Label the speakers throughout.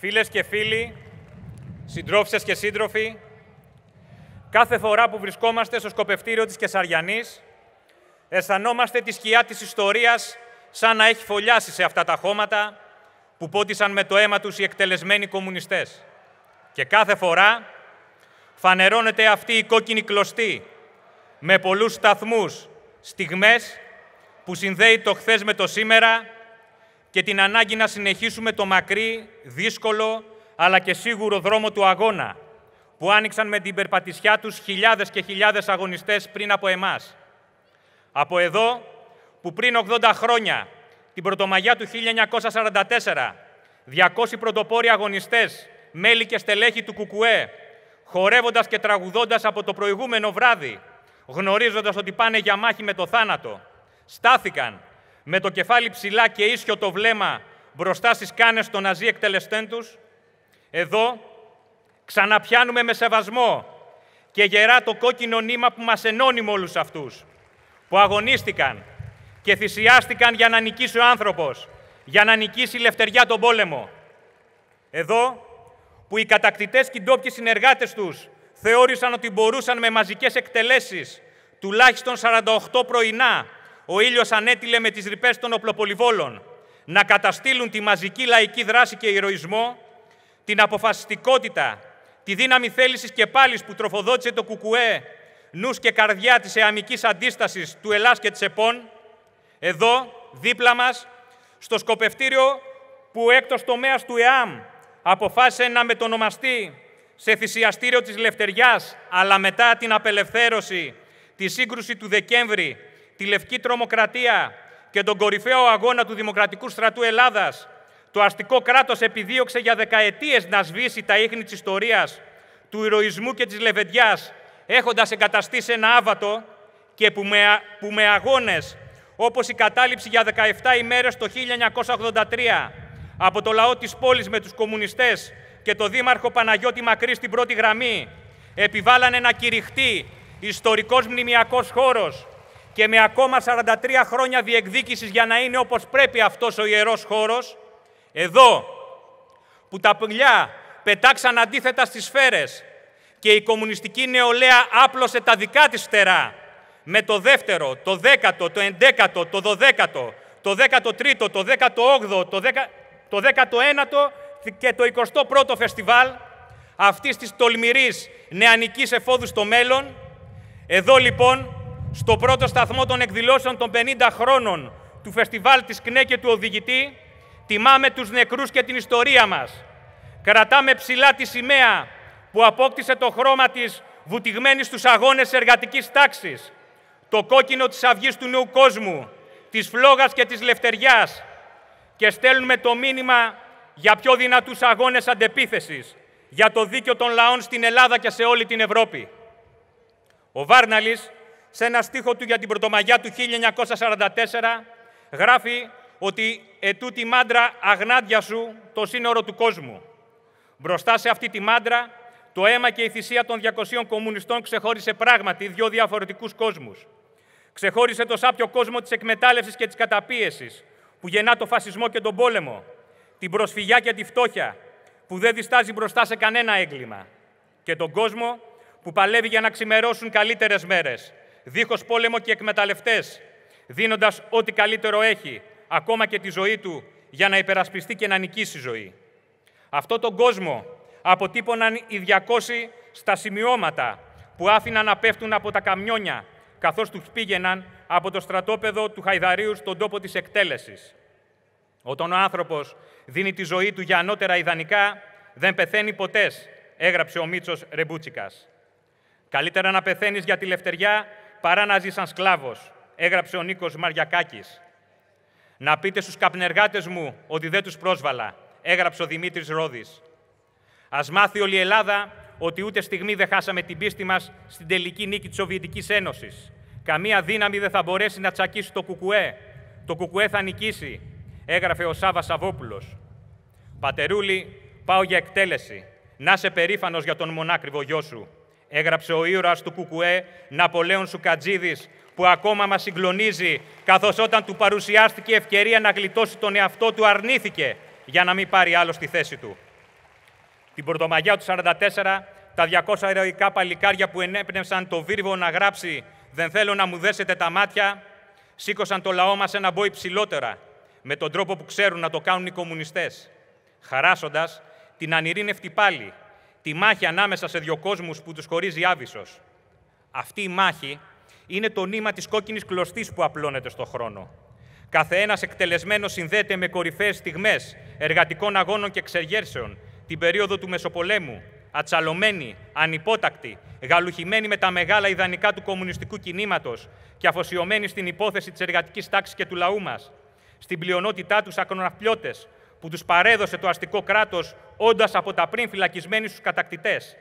Speaker 1: Φίλες και φίλοι, συντρόφισσες και σύντροφοι, κάθε φορά που βρισκόμαστε στο σκοπευτήριο της Κεσαριανής, αισθανόμαστε τη σκιά της ιστορίας σαν να έχει φωλιάσει σε αυτά τα χώματα που πότισαν με το αίμα τους οι εκτελεσμένοι κομμουνιστές. Και κάθε φορά φανερώνεται αυτή η κόκκινη κλωστή με πολλούς σταθμούς, στιγμές που συνδέει το χθες με το σήμερα και την ανάγκη να συνεχίσουμε το μακρύ, δύσκολο, αλλά και σίγουρο δρόμο του αγώνα, που άνοιξαν με την περπατησιά τους χιλιάδες και χιλιάδες αγωνιστές πριν από εμάς. Από εδώ, που πριν 80 χρόνια, την Πρωτομαγιά του 1944, 200 πρωτοπόροι αγωνιστές, μέλη και στελέχη του ΚΚΕ, χορεύοντας και τραγουδώντας από το προηγούμενο βράδυ, γνωρίζοντας ότι πάνε για μάχη με το θάνατο, στάθηκαν με το κεφάλι ψηλά και ίσιο το βλέμμα μπροστά στις κάνες των ναζί εκτελεστέν τους, εδώ ξαναπιάνουμε με σεβασμό και γερά το κόκκινο νήμα που μας ενώνει με όλους αυτούς, που αγωνίστηκαν και θυσιάστηκαν για να νικήσει ο άνθρωπος, για να νικήσει η λευτεριά τον πόλεμο. Εδώ που οι κατακτητές και οι ντόπιοι συνεργάτες τους θεώρησαν ότι μπορούσαν με μαζικές εκτελέσεις, τουλάχιστον 48 πρωινά, ο ήλιος ανέτειλε με τις ρηπές των οπλοπολιβόλων να καταστήλουν τη μαζική λαϊκή δράση και ηρωισμό, την αποφασιστικότητα, τη δύναμη θέλησης και πάλης που τροφοδότησε το κουκουέ, νους και καρδιά της αιαμική αντίστασης του Ελλάς και της ΕΠΟΝ, εδώ, δίπλα μας, στο σκοπευτήριο που έκτος τομέας του ΕΑΜ αποφάσισε να μετονομαστεί σε θυσιαστήριο της Λευτεριάς, αλλά μετά την απελευθέρωση, τη σύγκρουση του Δεκέμβρη τη λευκή τρομοκρατία και τον κορυφαίο αγώνα του Δημοκρατικού Στρατού Ελλάδας, το αστικό κράτος επιδίωξε για δεκαετίες να σβήσει τα ίχνη της ιστορίας, του ηρωισμού και της λεβεντιάς, έχοντας εγκαταστήσει ένα άβατο και που με, αγώνε, όπω αγώνες, όπως η κατάληψη για 17 ημέρες το 1983 από το λαό της πόλης με τους κομμουνιστές και το δήμαρχο Παναγιώτη Μακρύ στην πρώτη γραμμή, επιβάλλανε να κηρυχτεί ιστορικός μνημιακός χώρος και με ακόμα 43 χρόνια διεκδίκησης για να είναι όπως πρέπει αυτός ο ιερός χώρος, εδώ που τα πουλιά πετάξαν αντίθετα στις σφαίρες και η κομμουνιστική νεολαία άπλωσε τα δικά της φτερά με το δεύτερο, το δέκατο, το εντέκατο, το δωδέκατο, το δέκατο τρίτο, το δέκατο όγδο, το, δεκα, το δέκατο ένατο και το 21ο φεστιβάλ αυτής της τολμηρής νεανικής εφόδου στο μέλλον. Εδώ λοιπόν στο πρώτο σταθμό των εκδηλώσεων των 50 χρόνων του φεστιβάλ της ΚΝΕ και του Οδηγητή, τιμάμε τους νεκρούς και την ιστορία μας. Κρατάμε ψηλά τη σημαία που απόκτησε το χρώμα της βουτυγμένης στους αγώνες εργατικής τάξης, το κόκκινο της αυγής του νέου κόσμου, της φλόγας και της λευτεριάς και στέλνουμε το μήνυμα για πιο δυνατούς αγώνες αντεπίθεσης, για το δίκαιο των λαών στην Ελλάδα και σε όλη την Ευρώπη. Ο Βάρναλης σε ένα στίχο του για την Πρωτομαγιά του 1944 γράφει ότι «Ετούτη μάντρα αγνάντια σου το σύνορο του κόσμου». Μπροστά σε αυτή τη μάντρα, το αίμα και η θυσία των 200 κομμουνιστών ξεχώρισε πράγματι δύο διαφορετικούς κόσμους. Ξεχώρισε το σάπιο κόσμο της εκμετάλλευσης και της καταπίεσης, που γεννά το φασισμό και τον πόλεμο, την προσφυγιά και τη φτώχεια, που δεν διστάζει μπροστά σε κανένα έγκλημα, και τον κόσμο που παλεύει για να ξημερώσουν καλύτερες μέρες, δίχως πόλεμο και εκμεταλλευτές, δίνοντας ό,τι καλύτερο έχει, ακόμα και τη ζωή του, για να υπερασπιστεί και να νικήσει ζωή. Αυτό τον κόσμο αποτύπωναν οι 200 στα σημειώματα που άφηναν να πέφτουν από τα καμιόνια, καθώς τους πήγαιναν από το στρατόπεδο του Χαϊδαρίου στον τόπο της εκτέλεσης. Όταν ο άνθρωπος δίνει τη ζωή του για ανώτερα ιδανικά, δεν πεθαίνει ποτές, έγραψε ο Μίτσος Ρεμπούτσικας. Καλύτερα να πεθαίνεις για τη λευτεριά παρά να ζει σαν σκλάβος, έγραψε ο Νίκος Μαριακάκης. Να πείτε στους καπνεργάτες μου ότι δεν τους πρόσβαλα, έγραψε ο Δημήτρης Ρόδης. Ας μάθει όλη η Ελλάδα ότι ούτε στιγμή δεν χάσαμε την πίστη μας στην τελική νίκη της Σοβιετικής Ένωσης. Καμία δύναμη δεν θα μπορέσει να τσακίσει το κουκουέ. Το κουκουέ θα νικήσει, έγραφε ο Σάβα Σαββόπουλος. Πατερούλη, πάω για εκτέλεση. Να είσαι περήφανος για τον μονάκριβο γιο σου έγραψε ο ήρωας του Κουκουέ Ναπολέων Σουκατζίδης, που ακόμα μας συγκλονίζει, καθώς όταν του παρουσιάστηκε ευκαιρία να γλιτώσει τον εαυτό του αρνήθηκε για να μην πάρει άλλο στη θέση του. Την Πορτομαγιά του 44, τα 200 ερωικά παλικάρια που ενέπνευσαν το Βίρβο να γράψει «Δεν θέλω να μου δέσετε τα μάτια», σήκωσαν το λαό μας ένα μπόι ψηλότερα, με τον τρόπο που ξέρουν να το κάνουν οι κομμουνιστές, χαράσοντας την ανηρήνευτη πάλι τη μάχη ανάμεσα σε δύο κόσμους που τους χωρίζει άβυσος. Αυτή η μάχη είναι το νήμα της κόκκινης κλωστής που απλώνεται στο χρόνο. Κάθε εκτελεσμένος συνδέεται με κορυφαίες στιγμές εργατικών αγώνων και εξεγέρσεων, την περίοδο του Μεσοπολέμου, ατσαλωμένη, ανυπότακτη, γαλουχημένη με τα μεγάλα ιδανικά του κομμουνιστικού κινήματος και αφοσιωμένη στην υπόθεση της εργατικής τάξης και του λαού μας, στην πλειονότητά τους που τους παρέδωσε το αστικό κράτος, όντας από τα πριν φυλακισμένοι στους κατακτητές.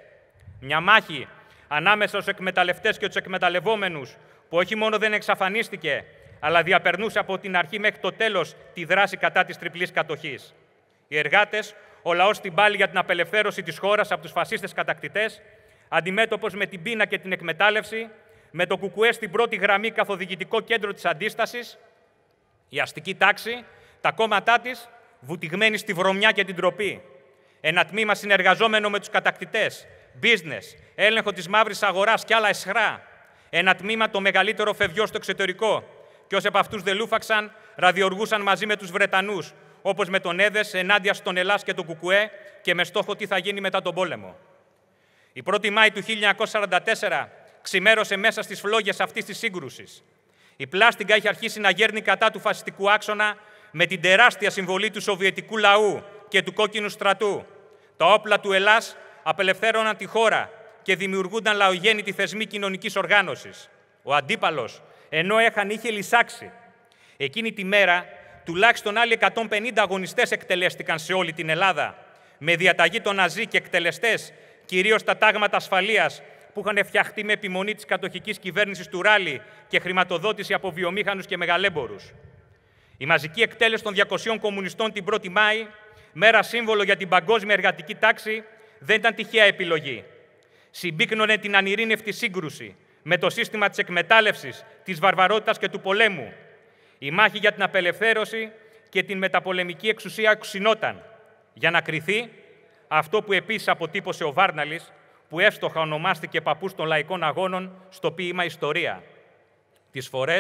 Speaker 1: Μια μάχη ανάμεσα στους εκμεταλλευτές και τους εκμεταλλευόμενους, που όχι μόνο δεν εξαφανίστηκε, αλλά διαπερνούσε από την αρχή μέχρι το τέλος τη δράση κατά της τριπλής κατοχής. Οι εργάτες, ο λαός στην πάλη για την απελευθέρωση της χώρας από τους φασίστες κατακτητές, αντιμέτωπος με την πείνα και την εκμετάλλευση, με το κουκουέ στην πρώτη γραμμή καθοδηγητικό κέντρο της αντίστασης, η αστική τάξη, τα κόμματά της, Βουτυγμένοι στη βρωμιά και την τροπή. Ένα τμήμα συνεργαζόμενο με τους κατακτητές, business, έλεγχο της μαύρης αγοράς και άλλα εσχρά. Ένα τμήμα το μεγαλύτερο φευγιό στο εξωτερικό. Και όσοι από αυτούς δελούφαξαν ραδιοργούσαν μαζί με τους Βρετανούς, όπως με τον Έδες ενάντια στον Ελλάς και τον Κουκουέ και με στόχο τι θα γίνει μετά τον πόλεμο. Η 1η Μάη του 1944 ξημέρωσε μέσα στις φλόγες αυτής της σύγκρουσης Η πλάστιγκα είχε αρχίσει να γέρνει κατά του φασιστικού άξονα με την τεράστια συμβολή του Σοβιετικού λαού και του κόκκινου στρατού. Τα όπλα του Ελλάς απελευθέρωναν τη χώρα και δημιουργούνταν λαογέννητη θεσμοί κοινωνικής οργάνωσης. Ο αντίπαλος, ενώ έχαν είχε λυσάξει. Εκείνη τη μέρα, τουλάχιστον άλλοι 150 αγωνιστές εκτελέστηκαν σε όλη την Ελλάδα, με διαταγή των Ναζί και εκτελεστές, κυρίως τα τάγματα ασφαλείας, που είχαν φτιαχτεί με επιμονή της κατοχικής κυβέρνησης του Ράλι και χρηματοδότηση από βιομήχανους και μεγαλέμπορους. Η μαζική εκτέλεση των 200 κομμουνιστών την 1η Μάη, μέρα σύμβολο για την παγκόσμια εργατική τάξη, δεν ήταν τυχαία επιλογή. Συμπίκνωνε την ανειρήνευτη σύγκρουση με το σύστημα της εκμετάλλευσης της βαρβαρότητας και του πολέμου. Η μάχη για την απελευθέρωση και την μεταπολεμική εξουσία ξυνόταν για να κριθεί αυτό που επίσης αποτύπωσε ο Βάρναλης, που εύστοχα ονομάστηκε παππούς των λαϊκών αγώνων στο ποίημα «Ιστορία». Τις φορές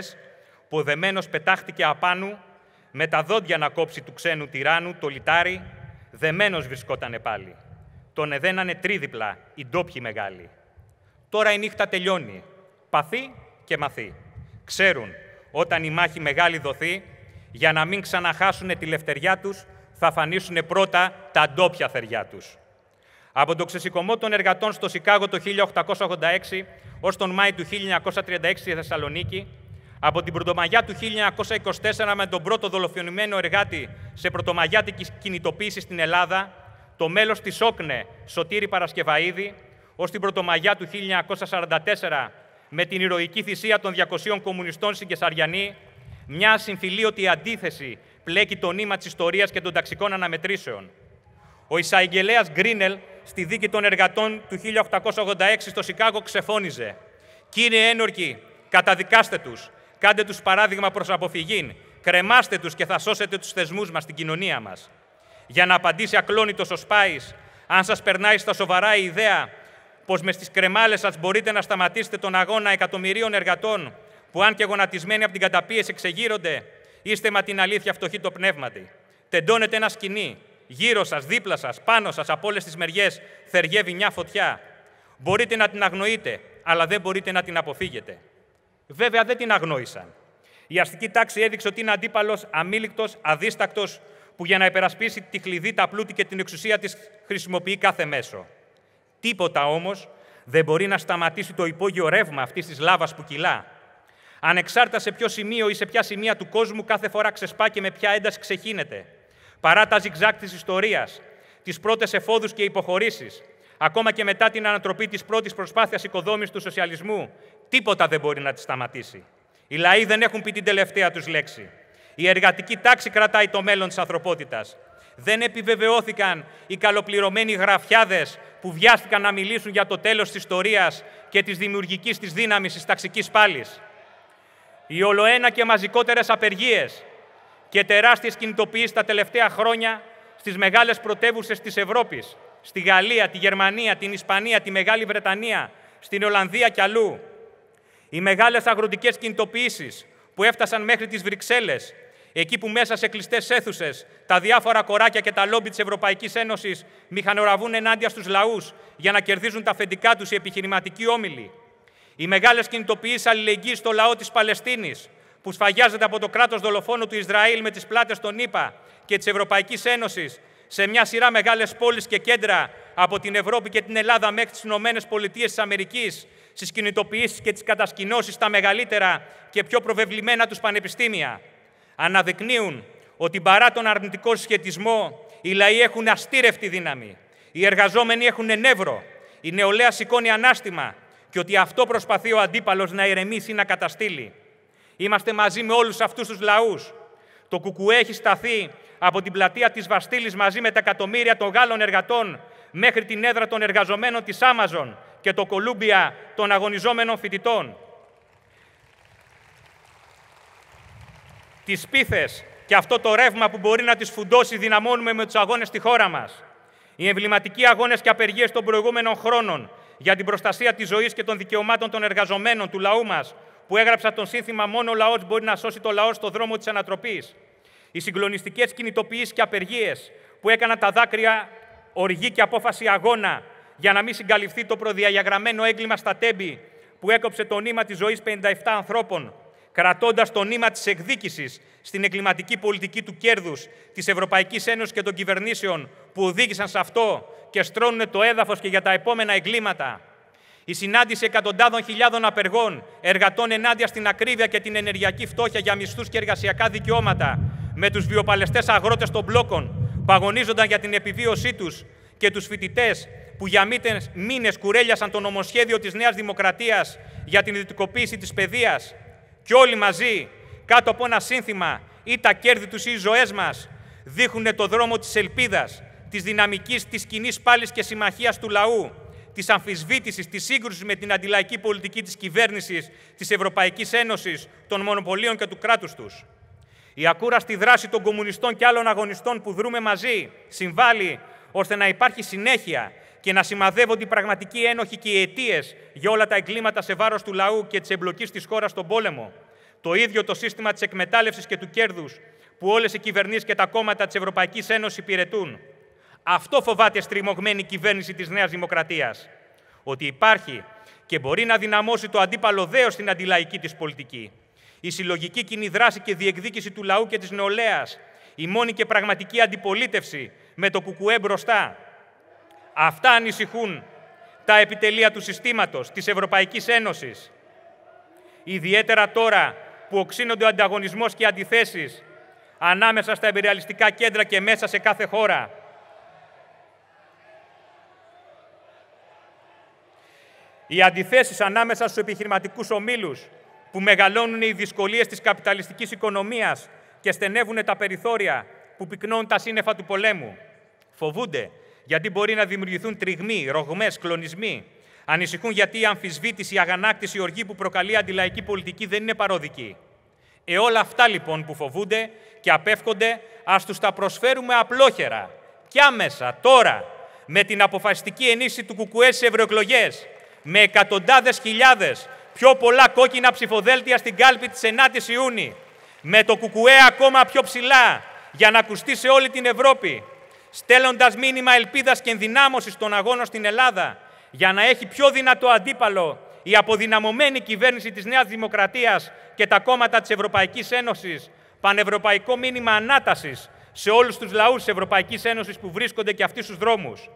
Speaker 1: που δεμένος πετάχτηκε απάνου με τα δόντια να κόψει του ξένου τυράννου το λιτάρι, δεμένος βρισκότανε πάλι. Τον εδένανε τρίδιπλα οι ντόπιοι μεγάλοι. Τώρα η νύχτα τελειώνει, παθεί και μαθεί. Ξέρουν, όταν η μάχη μεγάλη δοθεί, για να μην ξαναχάσουνε τη λευτεριά τους, θα φανίσουνε πρώτα τα ντόπια θεριά τους. Από το ξεσηκωμό των εργατών στο Σικάγο το 1886 ως τον Μάη του 1936 στη Θεσσαλονίκη, από την Πρωτομαγιά του 1924 με τον πρώτο δολοφονημένο εργάτη σε πρωτομαγιάτικη κινητοποίηση στην Ελλάδα, το μέλος της ΟΚΝΕ, Σωτήρη Παρασκευαίδη, ως την Πρωτομαγιά του 1944 με την ηρωική θυσία των 200 κομμουνιστών στην Κεσαριανή, μια συμφιλίωτη αντίθεση πλέκει το νήμα της ιστορίας και των ταξικών αναμετρήσεων. Ο εισαγγελέας Γκρίνελ στη δίκη των εργατών του 1886 στο Σικάγο ξεφώνιζε «Κύριε ένορκοι, καταδικάστε τους, Κάντε τους παράδειγμα προς αποφυγή, Κρεμάστε τους και θα σώσετε τους θεσμούς μας στην κοινωνία μας. Για να απαντήσει ακλόνητος ο Σπάης, αν σας περνάει στα σοβαρά η ιδέα πως μες στις κρεμάλες σας μπορείτε να σταματήσετε τον αγώνα εκατομμυρίων εργατών που αν και γονατισμένοι από την καταπίεση εξεγείρονται, είστε μα την αλήθεια φτωχοί το πνεύματι. Τεντώνετε ένα σκηνή, γύρω σας, δίπλα σας, πάνω σας, από όλες τις μεριές, θεργεύει μια φωτιά. Μπορείτε να την αγνοείτε, αλλά δεν μπορείτε να την αποφύγετε. Βέβαια δεν την αγνόησαν. Η αστική τάξη έδειξε ότι είναι αντίπαλος αμήλικτος, αδίστακτος, που για να υπερασπίσει τη χλειδί, τα πλούτη και την εξουσία της χρησιμοποιεί κάθε μέσο. Τίποτα όμως δεν μπορεί να σταματήσει το υπόγειο ρεύμα αυτής της λάβας που κυλά. Ανεξάρτητα σε ποιο σημείο ή σε ποια σημεία του κόσμου κάθε φορά ξεσπά και με ποια ένταση ξεχύνεται. Παρά τα ζυγζάκ της ιστορίας, τις πρώτες εφόδους και υποχωρήσεις, ακόμα και μετά την ανατροπή της πρώτης προσπάθειας οικοδόμησης του σοσιαλισμού Τίποτα δεν μπορεί να τη σταματήσει. Οι λαοί δεν έχουν πει την τελευταία τους λέξη. Η εργατική τάξη κρατάει το μέλλον της ανθρωπότητας. Δεν επιβεβαιώθηκαν οι καλοπληρωμένοι γραφιάδες που βιάστηκαν να μιλήσουν για το τέλος της ιστορίας και της δημιουργικής της δύναμης της ταξικής πάλης. Οι ολοένα και μαζικότερες απεργίες και τεράστιες κινητοποιήσεις τα τελευταία χρόνια στις μεγάλες πρωτεύουσες της Ευρώπης, στη Γαλλία, τη Γερμανία, την Ισπανία, τη Μεγάλη Βρετανία, στην Ολλανδία και αλλού, οι μεγάλες αγροτικές κινητοποιήσεις που έφτασαν μέχρι τις Βρυξέλλες, εκεί που μέσα σε κλειστές αίθουσες τα διάφορα κοράκια και τα λόμπι της Ευρωπαϊκής Ένωσης μηχανοραβούν ενάντια στους λαούς για να κερδίζουν τα αφεντικά τους οι επιχειρηματικοί όμιλοι. Οι μεγάλες κινητοποιήσεις αλληλεγγύης στο λαό της Παλαιστίνης, που σφαγιάζεται από το κράτος δολοφόνο του Ισραήλ με τις πλάτες των ΗΠΑ και της Ευρωπαϊκής Ένωσης σε μια σειρά μεγάλες πόλεις και κέντρα από την Ευρώπη και την Ελλάδα μέχρι τις Ηνωμένες Πολιτείες της Αμερικής στις κινητοποιήσεις και τις κατασκηνώσεις στα μεγαλύτερα και πιο προβεβλημένα τους πανεπιστήμια. Αναδεικνύουν ότι παρά τον αρνητικό σχετισμό, οι λαοί έχουν αστήρευτη δύναμη. Οι εργαζόμενοι έχουν νεύρο. Η νεολαία σηκώνει ανάστημα και ότι αυτό προσπαθεί ο αντίπαλος να ηρεμήσει ή να καταστήλει. Είμαστε μαζί με όλους αυτούς τους λαούς. Το Κουκουέ έχει σταθεί από την πλατεία της Βαστήλη μαζί με τα εκατομμύρια των Γάλλων εργατών μέχρι την έδρα των εργαζομένων της Amazon και το κολούμπια των αγωνιζόμενων φοιτητών. Τις πίθες και αυτό το ρεύμα που μπορεί να τις φουντώσει δυναμώνουμε με τους αγώνες στη χώρα μας. Οι εμβληματικοί αγώνες και απεργίες των προηγούμενων χρόνων για την προστασία της ζωής και των δικαιωμάτων των εργαζομένων του λαού μας, που έγραψα τον σύνθημα «Μόνο ο λαός μπορεί να σώσει το λαό στο δρόμο της ανατροπής». Οι συγκλονιστικές κινητοποιήσεις και απεργίες που έκαναν τα δάκρυα οργή και απόφαση αγώνα για να μην συγκαλυφθεί το προδιαγραμμένο έγκλημα στα τέμπη που έκοψε το νήμα της ζωής 57 ανθρώπων, κρατώντας το νήμα της εκδίκησης στην εγκληματική πολιτική του κέρδους, της Ευρωπαϊκής Ένωσης και των κυβερνήσεων που οδήγησαν σε αυτό και στρώνουν το έδαφος και για τα επόμενα εγκλήματα. Η συνάντηση εκατοντάδων χιλιάδων απεργών, εργατών ενάντια στην ακρίβεια και την ενεργειακή φτώχεια για μισθούς και εργασιακά δικαιώματα, με τους βιοπαλαιστές αγρότες των μπλόκων που για την επιβίωσή τους και τους φοιτητές που για μήνες κουρέλιασαν το νομοσχέδιο της Νέας Δημοκρατίας για την ιδιωτικοποίηση της παιδείας και όλοι μαζί, κάτω από ένα σύνθημα ή τα κέρδη τους ή οι ζωές μας, δείχνουν το δρόμο της ελπίδας, της δυναμικής της κοινής πάλης και συμμαχίας του λαού, της αμφισβήτησης, της σύγκρουσης με την αντιλαϊκή πολιτική της κυβέρνησης, της Ευρωπαϊκής Ένωσης, των μονοπωλίων και του κράτους τους. Η ακούραστη δράση των κομμουνιστών και άλλων αγωνιστών που δρούμε μαζί συμβάλλει ώστε να υπάρχει συνέχεια και να σημαδεύονται οι πραγματικοί ένοχοι και οι αιτίες για όλα τα εγκλήματα σε βάρος του λαού και της εμπλοκής της χώρας στον πόλεμο. Το ίδιο το σύστημα της εκμετάλλευσης και του κέρδους που όλες οι κυβερνήσεις και τα κόμματα της Ευρωπαϊκής Ένωσης υπηρετούν. Αυτό φοβάται στριμωγμένη κυβέρνηση της Νέας Δημοκρατίας. Ότι υπάρχει και μπορεί να δυναμώσει το αντίπαλο δέος στην αντιλαϊκή της πολιτική. Η συλλογική κοινή δράση και διεκδίκηση του λαού και της νεολαίας. Η μόνη και πραγματική αντιπολίτευση με το κουκουέ μπροστά Αυτά ανησυχούν τα επιτελεία του συστήματος της Ευρωπαϊκής Ένωσης. Ιδιαίτερα τώρα που οξύνονται ο ανταγωνισμός και οι αντιθέσεις ανάμεσα στα εμπειριαλιστικά κέντρα και μέσα σε κάθε χώρα. Οι αντιθέσεις ανάμεσα στους επιχειρηματικούς ομίλους που μεγαλώνουν οι δυσκολίες της καπιταλιστικής οικονομίας και στενεύουν τα περιθώρια που πυκνώνουν τα σύννεφα του πολέμου. Φοβούνται γιατί μπορεί να δημιουργηθούν τριγμοί, ρογμές, κλονισμοί. Ανησυχούν γιατί η αμφισβήτηση, η αγανάκτηση, η οργή που προκαλεί αντιλαϊκή πολιτική δεν είναι παροδική. Ε, όλα αυτά λοιπόν που φοβούνται και απέφκονται, ας τους τα προσφέρουμε απλόχερα και άμεσα, τώρα, με την αποφασιστική ενίσχυση του ΚΚΕ στις ευρωεκλογές, με εκατοντάδες χιλιάδες πιο πολλά κόκκινα ψηφοδέλτια στην κάλπη της 9η Ιούνιου, με το Κουκουέ ακόμα πιο ψηλά, για να ακουστεί σε όλη την Ευρώπη, στέλνοντας μήνυμα ελπίδας και ενδυνάμωσης στον αγώνα στην Ελλάδα, για να έχει πιο δυνατό αντίπαλο η αποδυναμωμένη κυβέρνηση της Νέας Δημοκρατίας και τα κόμματα της Ευρωπαϊκής Ένωσης, πανευρωπαϊκό μήνυμα ανάτασης σε όλους τους λαούς της Ευρωπαϊκής Ένωσης που βρίσκονται και αυτοί στους δρόμους.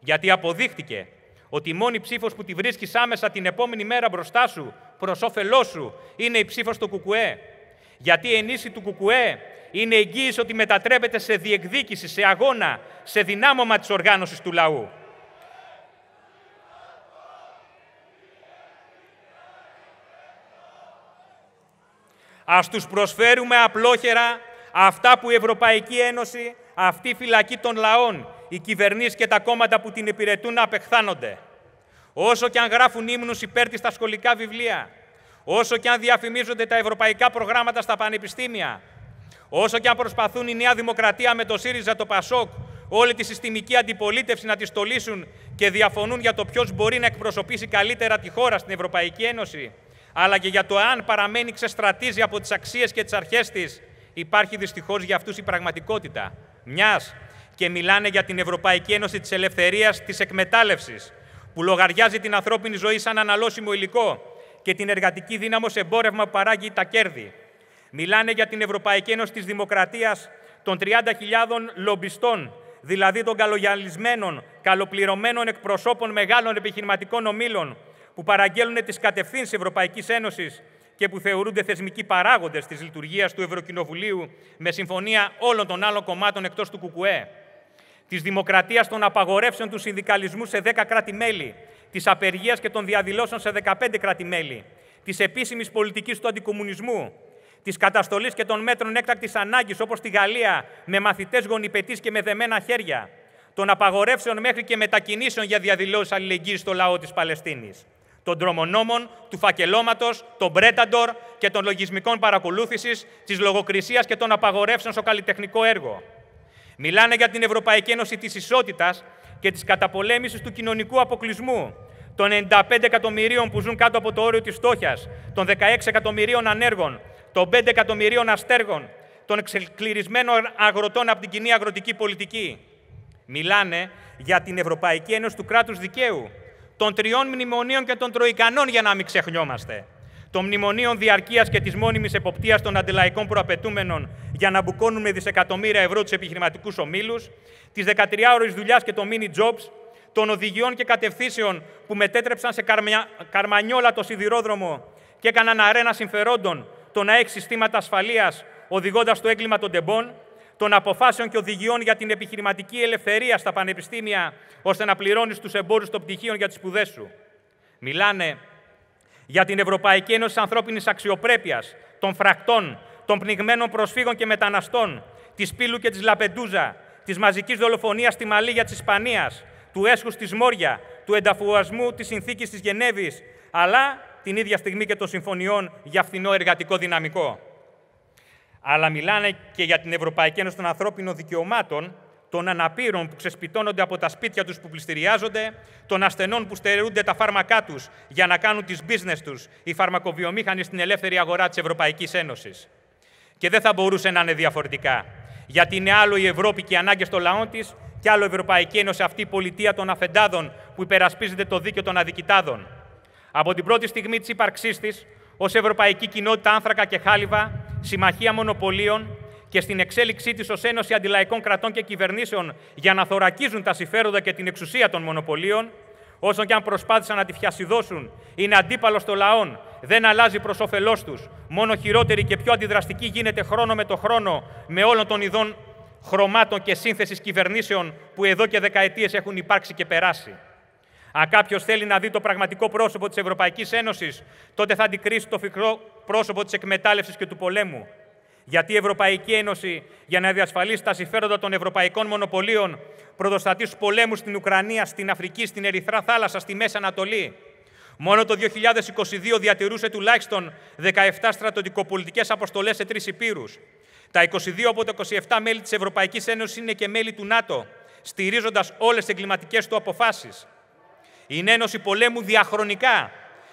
Speaker 1: Γιατί αποδείχτηκε ότι η μόνη ψήφος που τη βρίσκεις άμεσα την επόμενη μέρα μπροστά σου, προς όφελός σου, είναι η ψήφος του Κουκουέ. Γιατί η ενίσχυση του Κουκουέ είναι εγγύηση ότι μετατρέπεται σε διεκδίκηση, σε αγώνα, σε δυνάμωμα της οργάνωσης του λαού. Ας τους προσφέρουμε απλόχερα αυτά που η Ευρωπαϊκή Ένωση, αυτή η φυλακή των λαών, οι κυβερνήσεις και τα κόμματα που την υπηρετούν να απεχθάνονται. Όσο και αν γράφουν ύμνους υπέρ της στα σχολικά βιβλία, όσο και αν διαφημίζονται τα ευρωπαϊκά προγράμματα στα πανεπιστήμια, Όσο και αν προσπαθούν η Νέα Δημοκρατία με το ΣΥΡΙΖΑ, το ΠΑΣΟΚ, όλη τη συστημική αντιπολίτευση να τη στολίσουν και διαφωνούν για το ποιος μπορεί να εκπροσωπήσει καλύτερα τη χώρα στην Ευρωπαϊκή Ένωση, αλλά και για το αν παραμένει ξεστρατίζει από τις αξίες και τις αρχές της, υπάρχει δυστυχώς για αυτούς η πραγματικότητα. Μιας και μιλάνε για την Ευρωπαϊκή Ένωση της Ελευθερίας της Εκμετάλλευσης, που λογαριάζει την ανθρώπινη ζωή σαν αναλώσιμο υλικό και την εργατική δύναμο σε εμπόρευμα που παράγει τα κέρδη. Μιλάνε για την Ευρωπαϊκή Ένωση της Δημοκρατίας των 30.000 λομπιστών, δηλαδή των καλογιαλισμένων, καλοπληρωμένων εκπροσώπων μεγάλων επιχειρηματικών ομήλων, που παραγγέλνουν τις κατευθύνσεις Ευρωπαϊκής Ένωσης και που θεωρούνται θεσμικοί παράγοντες της λειτουργίας του Ευρωκοινοβουλίου με συμφωνία όλων των άλλων κομμάτων εκτός του ΚΚΕ, της δημοκρατίας των απαγορεύσεων του συνδικαλισμού σε 10 κράτη-μέλη, της απεργίας και των διαδηλώσεων σε 15 κράτη-μέλη, της επίσημης πολιτικής του αντικομουνισμού, της καταστολής και των μέτρων έκτακτης ανάγκης, όπως στη Γαλλία, με μαθητές γονιπετής και με δεμένα χέρια, των απαγορεύσεων μέχρι και μετακινήσεων για διαδηλώσεις αλληλεγγύης στο λαό της Παλαιστίνης, των τρομονόμων, του φακελώματος, των πρέταντορ και των λογισμικών παρακολούθησης, της λογοκρισίας και των απαγορεύσεων στο καλλιτεχνικό έργο. Μιλάνε για την Ευρωπαϊκή Ένωση της Ισότητας και της καταπολέμησης του κοινωνικού αποκλεισμού, των 95 εκατομμυρίων που ζουν κάτω από το όριο της φτώχειας, των 16 εκατομμυρίων ανέργων, των 5 εκατομμυρίων αστέργων, των εξεκληρισμένων αγροτών από την κοινή αγροτική πολιτική. Μιλάνε για την Ευρωπαϊκή Ένωση του κράτους δικαίου, των τριών μνημονίων και των τροϊκανών, για να μην ξεχνιόμαστε, των μνημονίων διαρκείας και της μόνιμης εποπτείας των αντιλαϊκών προαπαιτούμενων για να μπουκώνουν με δισεκατομμύρια ευρώ τους επιχειρηματικούς ομίλους, της 13ωρη δουλειάς και των mini jobs, των οδηγιών και κατευθύνσεων που μετέτρεψαν σε καρμανιόλα το σιδηρόδρομο και έκαναν αρένα συμφερόντων το να έχει συστήματα ασφαλείας οδηγώντας το έγκλημα των τεμπών, των αποφάσεων και οδηγιών για την επιχειρηματική ελευθερία στα πανεπιστήμια, ώστε να πληρώνεις τους εμπόρους των πτυχίων για τις σπουδές σου. Μιλάνε για την Ευρωπαϊκή Ένωση Ανθρώπινης Αξιοπρέπειας, των φρακτών, των πνιγμένων προσφύγων και μεταναστών, της Πύλου και της Λαπεντούζα, της μαζικής δολοφονίας στη Μαλίγια της Ισπανίας, του έσχους της Μόρια, του ενταφουασμού της συνθήκης της Γενέβης, αλλά την ίδια στιγμή και των συμφωνιών για φθηνό εργατικό δυναμικό. Αλλά μιλάνε και για την Ευρωπαϊκή Ένωση των Ανθρώπινων Δικαιωμάτων, των αναπήρων που ξεσπιτώνονται από τα σπίτια τους που πληστηριάζονται, των ασθενών που στερούνται τα φάρμακά τους για να κάνουν τις business τους οι φαρμακοβιομήχανοι στην ελεύθερη αγορά της Ευρωπαϊκής Ένωσης. Και δεν θα μπορούσε να είναι διαφορετικά. Γιατί είναι άλλο η Ευρώπη και οι ανάγκες των λαών της, και άλλο η Ευρωπαϊκή Ένωση, αυτή η πολιτεία των αφεντάδων που υπερασπίζεται το δίκαιο των αδικητάδων. Από την πρώτη στιγμή της ύπαρξής της, ως Ευρωπαϊκή Κοινότητα Άνθρακα και Χάλιβα, Συμμαχία Μονοπωλίων και στην εξέλιξή της ως Ένωση Αντιλαϊκών Κρατών και Κυβερνήσεων για να θωρακίζουν τα συμφέροντα και την εξουσία των μονοπωλίων, όσο και αν προσπάθησαν να τη φιασιδώσουν, είναι αντίπαλος των λαών, δεν αλλάζει προς όφελός τους, μόνο χειρότερη και πιο αντιδραστική γίνεται χρόνο με το χρόνο με όλων των ειδών χρωμάτων και σύνθεσης κυβερνήσεων που εδώ και δεκαετίες έχουν υπάρξει και περάσει. Αν κάποιος θέλει να δει το πραγματικό πρόσωπο της Ευρωπαϊκής Ένωσης, τότε θα αντικρίσει το φυκρό πρόσωπο της εκμετάλλευσης και του πολέμου. Γιατί η Ευρωπαϊκή Ένωση, για να διασφαλίσει τα συμφέροντα των ευρωπαϊκών μονοπωλίων, πρωτοστατεί στους πολέμους στην Ουκρανία, στην Αφρική, στην Ερυθρά Θάλασσα, στη Μέση Ανατολή. Μόνο το 2022 διατηρούσε τουλάχιστον 17 στρατιωτικοπολιτικές αποστολές σε τρεις υπήρους. Τα 22 από τα 27 μέλη της Ευρωπαϊκής Ένωσης είναι και μέλη του ΝΑΤΟ, στηρίζοντας όλες τις εγκληματικές του αποφάσεις. Είναι ένωση πολέμου διαχρονικά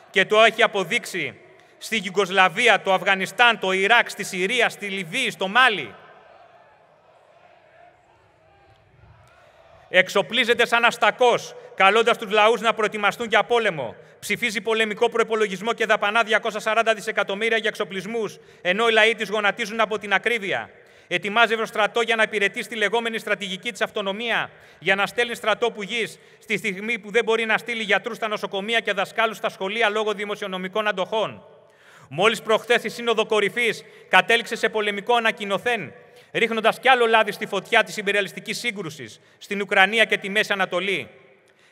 Speaker 1: και το έχει αποδείξει στη Γιουγκοσλαβία, το Αφγανιστάν, το Ιράκ, στη Συρία, στη Λιβύη, στο Μάλι. Εξοπλίζεται σαν αστακός, καλώντας τους λαούς να προετοιμαστούν για πόλεμο. Ψηφίζει πολεμικό προπολογισμό και δαπανά 240 δισεκατομμύρια για εξοπλισμούς, ενώ οι λαοί της γονατίζουν από την ακρίβεια. Ετοιμάζει ευρωστρατό για να υπηρετεί τη λεγόμενη στρατηγική της αυτονομία, για να στέλνει στρατό που γης στη στιγμή που δεν μπορεί να στείλει γιατρούς στα νοσοκομεία και δασκάλους στα σχολεία λόγω δημοσιονομικών αντοχών. Μόλις προχθές η Σύνοδο Κορυφής κατέληξε σε πολεμικό ανακοινοθέν, ρίχνοντας κι άλλο λάδι στη φωτιά της υπεριαλιστική σύγκρουσης στην Ουκρανία και τη Μέση Ανατολή.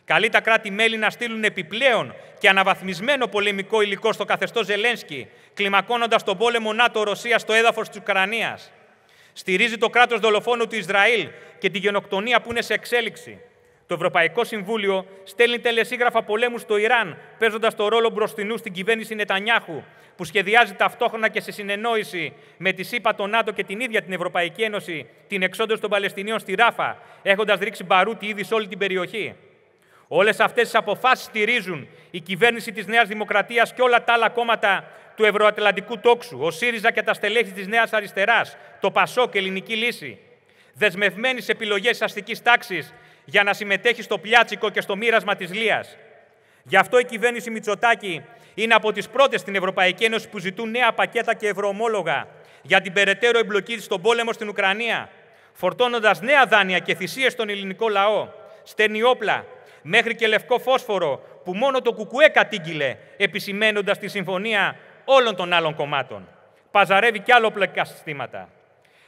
Speaker 1: Καλεί τα κράτη-μέλη να στείλουν επιπλέον και αναβαθμισμένο πολεμικό υλικό στο καθεστώς Ζελένσκι, κλιμακώνοντας τον πόλεμο ΝΑΤΟ-Ρωσία στο έδαφος της Ουκρανίας. Στηρίζει το κράτος δολοφόνου του Ισραήλ και τη γενοκτονία που είναι σε εξέλιξη. Το Ευρωπαϊκό Συμβούλιο στέλνει τελεσίγραφα πολέμου στο Ιράν, παίζοντας το ρόλο μπροστινού στην κυβέρνηση Νετανιάχου, που σχεδιάζει ταυτόχρονα και σε συνεννόηση με τη ΣΥΠΑ, τον ΝΑΤΟ και την ίδια την Ευρωπαϊκή Ένωση την εξόντωση των Παλαιστινίων στη Ράφα, έχοντας ρίξει μπαρούτι ήδη σε όλη την περιοχή. Όλες αυτές τις αποφάσεις στηρίζουν η κυβέρνηση της Νέας Δημοκρατίας και όλα τα άλλα κόμματα του ευρωατλαντικού τόξου, ο ΣΥΡΙΖΑ και τα στελέχη της Νέας Αριστεράς, το ΠΑΣΟ και Ελληνική Λύση, δεσμευμένης σε επιλογές αστικής τάξης για να συμμετέχει στο πιάτσικο και στο μοίρασμα της Λίας. Γι' αυτό η κυβέρνηση Μητσοτάκη είναι από τις πρώτες στην Ευρωπαϊκή Ένωση που ζητούν νέα πακέτα και ευρωομόλογα για την περαιτέρω εμπλοκή στον πόλεμο στην Ουκρανία, φορτώνοντας νέα δάνεια και θυσίες στον ελληνικό λαό, στενή όπλα, μέχρι και λευκό φόσφορο που μόνο το Κουκουέ κατήγγειλε, επισημένοντας τη συμφωνία όλων των άλλων κομμάτων. Παζαρεύει κι άλλο πλοκά συστήματα.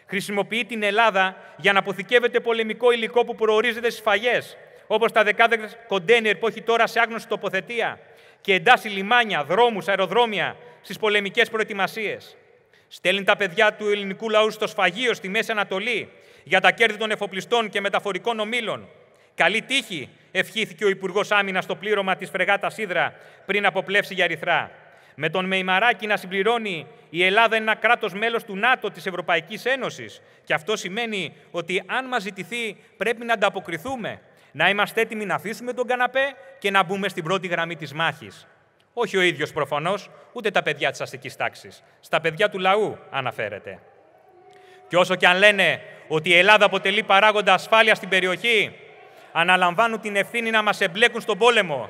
Speaker 1: Χρησιμοποιεί την Ελλάδα για να αποθηκεύεται πολεμικό υλικό που προορίζεται στις φαγές, όπως τα δεκάδες κοντέινερ που έχει τώρα σε άγνωστη τοποθετία και εντάσσει λιμάνια, δρόμους, αεροδρόμια στις πολεμικές προετοιμασίες. Στέλνει τα παιδιά του ελληνικού λαού στο σφαγείο στη Μέση Ανατολή για τα κέρδη των εφοπλιστών και μεταφορικών ομήλων. Καλή τύχη, ευχήθηκε ο Υπουργός Άμυνας στο πλήρωμα της φρεγάτας Σίδρα πριν αποπλέψει για Ερυθρά με τον Μεϊμαράκη να συμπληρώνει η Ελλάδα είναι ένα κράτος μέλος του ΝΑΤΟ της Ευρωπαϊκής Ένωσης. Και αυτό σημαίνει ότι αν μας ζητηθεί πρέπει να ανταποκριθούμε, να είμαστε έτοιμοι να αφήσουμε τον καναπέ και να μπούμε στην πρώτη γραμμή της μάχης. Όχι ο ίδιος προφανώς, ούτε τα παιδιά της αστικής τάξης. Στα παιδιά του λαού αναφέρεται. Και όσο και αν λένε ότι η Ελλάδα αποτελεί παράγοντα ασφάλεια στην περιοχή, αναλαμβάνουν την ευθύνη να μας εμπλέκουν στον πόλεμο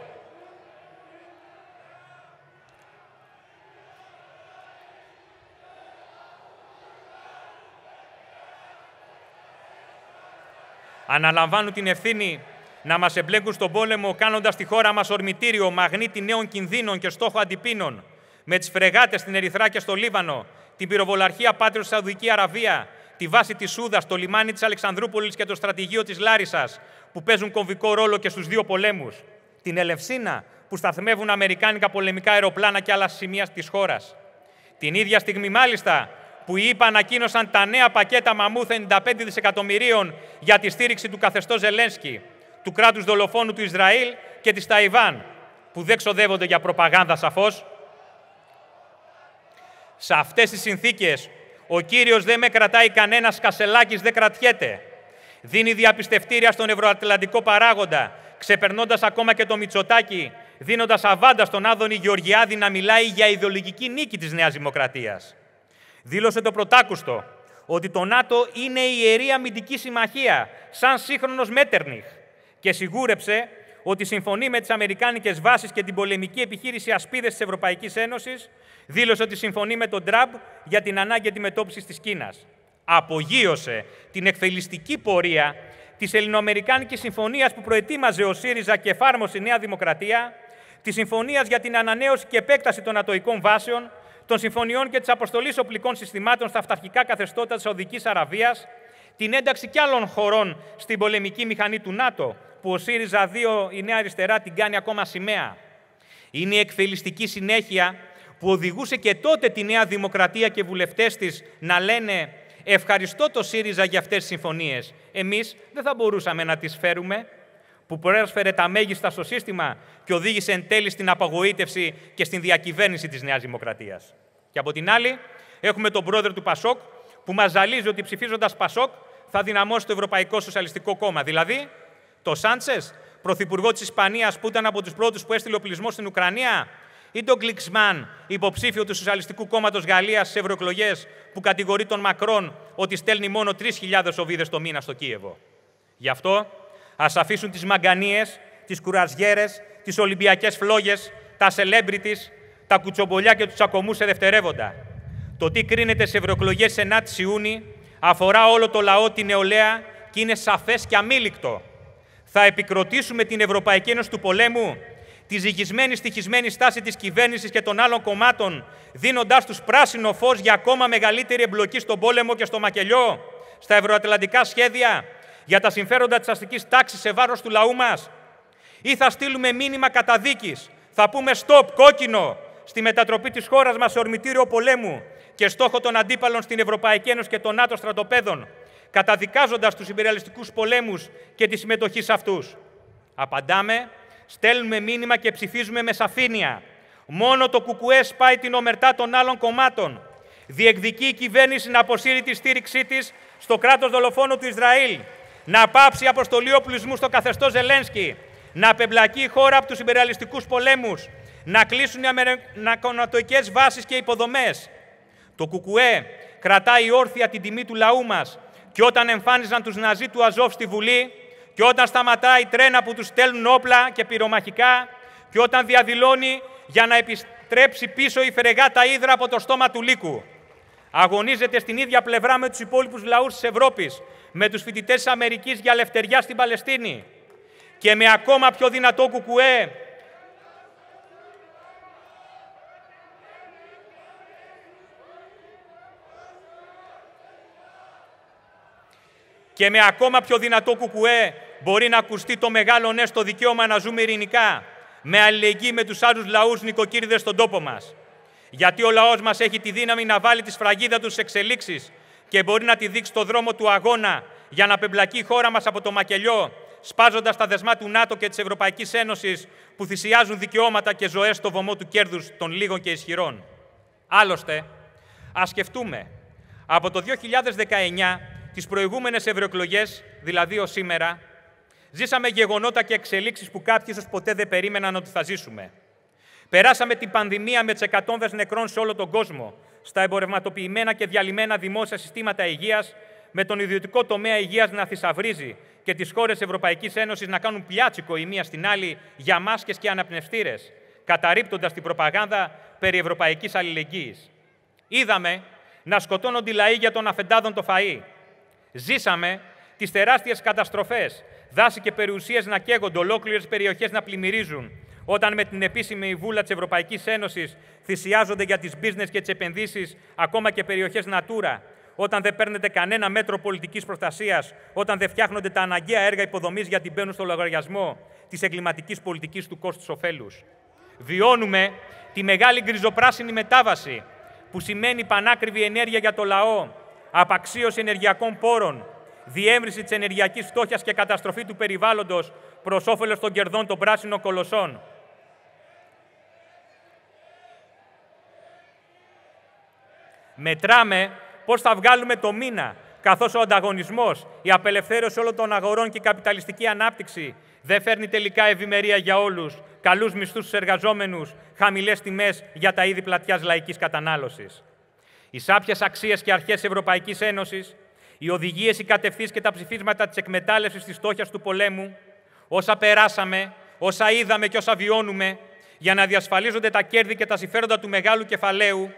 Speaker 1: αναλαμβάνουν την ευθύνη να μας εμπλέκουν στον πόλεμο, κάνοντας τη χώρα μας ορμητήριο, μαγνήτη νέων κινδύνων και στόχο αντιπίνων, με τις φρεγάτες στην Ερυθρά και στο Λίβανο, την πυροβολαρχία Πάτριος στη Σαουδική Αραβία, τη βάση της Σούδας, το λιμάνι της Αλεξανδρούπολης και το στρατηγείο της Λάρισας, που παίζουν κομβικό ρόλο και στους δύο πολέμους, την Ελευσίνα, που σταθμεύουν αμερικάνικα πολεμικά αεροπλάνα και άλλα σημεία της χώρας. Την ίδια στιγμή, μάλιστα, που είπα ανακοίνωσαν τα νέα πακέτα μαμούθ 95 δισεκατομμυρίων για τη στήριξη του καθεστώς Ζελένσκι, του κράτους δολοφόνου του Ισραήλ και της Ταϊβάν, που δεν ξοδεύονται για προπαγάνδα σαφώς. Σε αυτές τις συνθήκες, ο κύριος δεν με κρατάει κανένας, κασελάκι δεν κρατιέται. Δίνει διαπιστευτήρια στον ευρωατλαντικό παράγοντα, ξεπερνώντας ακόμα και το Μητσοτάκι, δίνοντας αβάντα στον Άδωνη Γεωργιάδη να μιλάει για ιδεολογική νίκη της Νέας Δημοκρατίας. Δήλωσε το πρωτάκουστο ότι το ΝΑΤΟ είναι η ιερή αμυντική συμμαχία, σαν σύγχρονος Μέτερνιχ, και σιγούρεψε ότι συμφωνεί με τις Αμερικάνικες βάσεις και την πολεμική επιχείρηση ασπίδες της Ευρωπαϊκής Ένωσης, δήλωσε ότι συμφωνεί με τον Τραμπ για την ανάγκη αντιμετώπισης της Κίνας. Απογείωσε την εκθελιστική πορεία της Ελληνοαμερικάνικης Συμφωνίας που προετοίμαζε ο ΣΥΡΙΖΑ και εφάρμοσε η Νέα Δημοκρατία, της Συμφωνίας για την ανανέωση και επέκταση των ατοικών βάσεων, των συμφωνιών και της αποστολής οπλικών συστημάτων στα αυταρχικά καθεστώτα της Σαουδικής Αραβίας, την ένταξη κι άλλων χωρών στην πολεμική μηχανή του ΝΑΤΟ, που ο ΣΥΡΙΖΑ 2 η Νέα Αριστερά την κάνει ακόμα σημαία. Είναι η εκφυλιστική συνέχεια που οδηγούσε και τότε τη Νέα Δημοκρατία και βουλευτές της να λένε «Ευχαριστώ το ΣΥΡΙΖΑ για αυτές τις συμφωνίες. Εμείς δεν θα μπορούσαμε να τις φέρουμε που πρόσφερε τα μέγιστα στο σύστημα και οδήγησε εν τέλει στην απαγοήτευση και στην διακυβέρνηση της Νέας Δημοκρατίας. Και από την άλλη, έχουμε τον πρόεδρο του Πασόκ, που μας ζαλίζει ότι ψηφίζοντας Πασόκ θα δυναμώσει το Ευρωπαϊκό Σοσιαλιστικό Κόμμα. Δηλαδή, το Σάντσες, πρωθυπουργό της Ισπανίας που ήταν από τους πρώτους που έστειλε οπλισμό στην Ουκρανία, ή τον Κλικσμάν, υποψήφιο του Σοσιαλιστικού Κόμματος Γαλλίας στι ευρωεκλογές, που κατηγορεί τον Μακρόν ότι στέλνει μόνο 3.000 οβίδε το μήνα στο Κίεβο. Γι' αυτό Ας αφήσουν τις μαγκανίες, τις κουραζιέρες, τις Ολυμπιακές φλόγες, τα σελέμπριτη, τα κουτσομπολιά και τους τσακωμού σε δευτερεύοντα. Το τι κρίνεται σε ευρωεκλογές 9 Ιούνι, αφορά όλο το λαό, τη νεολαία και είναι σαφές και αμήλικτο. Θα επικροτήσουμε την Ευρωπαϊκή Ένωση του πολέμου, τη ζυγισμένη, στοιχισμένη στάση της κυβέρνησης και των άλλων κομμάτων, δίνοντάς τους πράσινο φως για ακόμα μεγαλύτερη εμπλοκή στον πόλεμο και στο μακελιό, στα ευρωατλαντικά σχέδια, για τα συμφέροντα της αστικής τάξης σε βάρος του λαού μας. Ή θα στείλουμε μήνυμα καταδίκης. θα πούμε stop κόκκινο στη μετατροπή της χώρας μας σε ορμητήριο πολέμου και στόχο των αντίπαλων στην Ευρωπαϊκή Ένωση και των ΝΑΤΟ στρατοπέδων, καταδικάζοντας τους υπεριαλιστικού πολέμους και τη συμμετοχή σε αυτούς. Απαντάμε, στέλνουμε μήνυμα και ψηφίζουμε με σαφήνεια. Μόνο το ΚΚΕ σπάει την ομερτά των άλλων κομμάτων. Διεκδικεί η κυβέρνηση να αποσύρει τη στήριξή της στο κράτος δολοφόνο του Ισραήλ να πάψει η αποστολή οπλισμού στο καθεστώς Ζελένσκι, να απεμπλακεί η χώρα από τους υπεραλιστικούς πολέμους, να κλείσουν οι βάσεις και υποδομές. Το Κουκουέ κρατάει όρθια την τιμή του λαού μας και όταν εμφάνιζαν τους Ναζί του Αζόφ στη Βουλή, και όταν σταματάει τρένα που τους στέλνουν όπλα και πυρομαχικά, και όταν διαδηλώνει για να επιστρέψει πίσω η φρεγάτα ύδρα από το στόμα του Λύκου. Αγωνίζεται στην ίδια πλευρά με τους υπόλοιπους λαούς της Ευρώπης με τους φοιτητές της Αμερικής για ελευθεριά στην Παλαιστίνη και με ακόμα πιο δυνατό κουκουέ και με ακόμα πιο δυνατό κουκουέ μπορεί να ακουστεί το μεγάλο ναι στο δικαίωμα να ζούμε ειρηνικά, με αλληλεγγύη με τους άλλους λαούς νοικοκύριδες στον τόπο μας. Γιατί ο λαός μας έχει τη δύναμη να βάλει τη σφραγίδα τους σε εξελίξεις και μπορεί να τη δείξει το δρόμο του αγώνα για να πεμπλακεί η χώρα μας από το μακελιό, σπάζοντας τα δεσμά του ΝΑΤΟ και της Ευρωπαϊκής Ένωσης που θυσιάζουν δικαιώματα και ζωές στο βωμό του κέρδους των λίγων και ισχυρών. Άλλωστε, ας σκεφτούμε, από το 2019, τις προηγούμενες ευρωεκλογές, δηλαδή ως σήμερα, ζήσαμε γεγονότα και εξελίξεις που κάποιοι ίσως ποτέ δεν περίμεναν ότι θα ζήσουμε. Περάσαμε την πανδημία με τις νεκρών σε όλο τον κόσμο, στα εμπορευματοποιημένα και διαλυμένα δημόσια συστήματα υγείας, με τον ιδιωτικό τομέα υγείας να θησαυρίζει και τις χώρες Ευρωπαϊκής Ένωσης να κάνουν πιάτσικο η μία στην άλλη για μάσκες και αναπνευστήρες, καταρρύπτοντας την προπαγάνδα περί ευρωπαϊκής αλληλεγγύης. Είδαμε να σκοτώνονται οι λαοί για των αφεντάδων το φαΐ. Ζήσαμε τις τεράστιες καταστροφές, δάση και περιουσίες να καίγονται, ολόκληρες περιοχές να πλημμυρίζουν, όταν με την επίσημη βούλα της Ευρωπαϊκής Ένωσης θυσιάζονται για τις business και τις επενδύσεις ακόμα και περιοχές Natura, όταν δεν παίρνετε κανένα μέτρο πολιτικής προστασίας, όταν δεν φτιάχνονται τα αναγκαία έργα υποδομής γιατί μπαίνουν στο λογαριασμό της εγκληματικής πολιτικής του κόστους ωφέλους. Βιώνουμε τη μεγάλη γκριζοπράσινη μετάβαση που σημαίνει πανάκριβη ενέργεια για το λαό, απαξίωση ενεργειακών πόρων, διεύρυνση της ενεργειακής φτώχειας και καταστροφή του περιβάλλοντος προς όφελος των κερδών των πράσινων κολοσσών. Μετράμε πώς θα βγάλουμε το μήνα, καθώς ο ανταγωνισμός, η απελευθέρωση όλων των αγορών και η καπιταλιστική ανάπτυξη δεν φέρνει τελικά ευημερία για όλους, καλούς μισθούς στους εργαζόμενους, χαμηλές τιμές για τα είδη πλατιάς λαϊκής κατανάλωσης. Οι σάπιες αξίες και αρχές Ευρωπαϊκής Ένωσης, οι οδηγίες, οι κατευθύνσεις και τα ψηφίσματα της εκμετάλλευσης της στόχιας του πολέμου, όσα περάσαμε, όσα είδαμε και όσα βιώνουμε, για να διασφαλίζονται τα κέρδη και τα συμφέροντα του μεγάλου κεφαλαίου,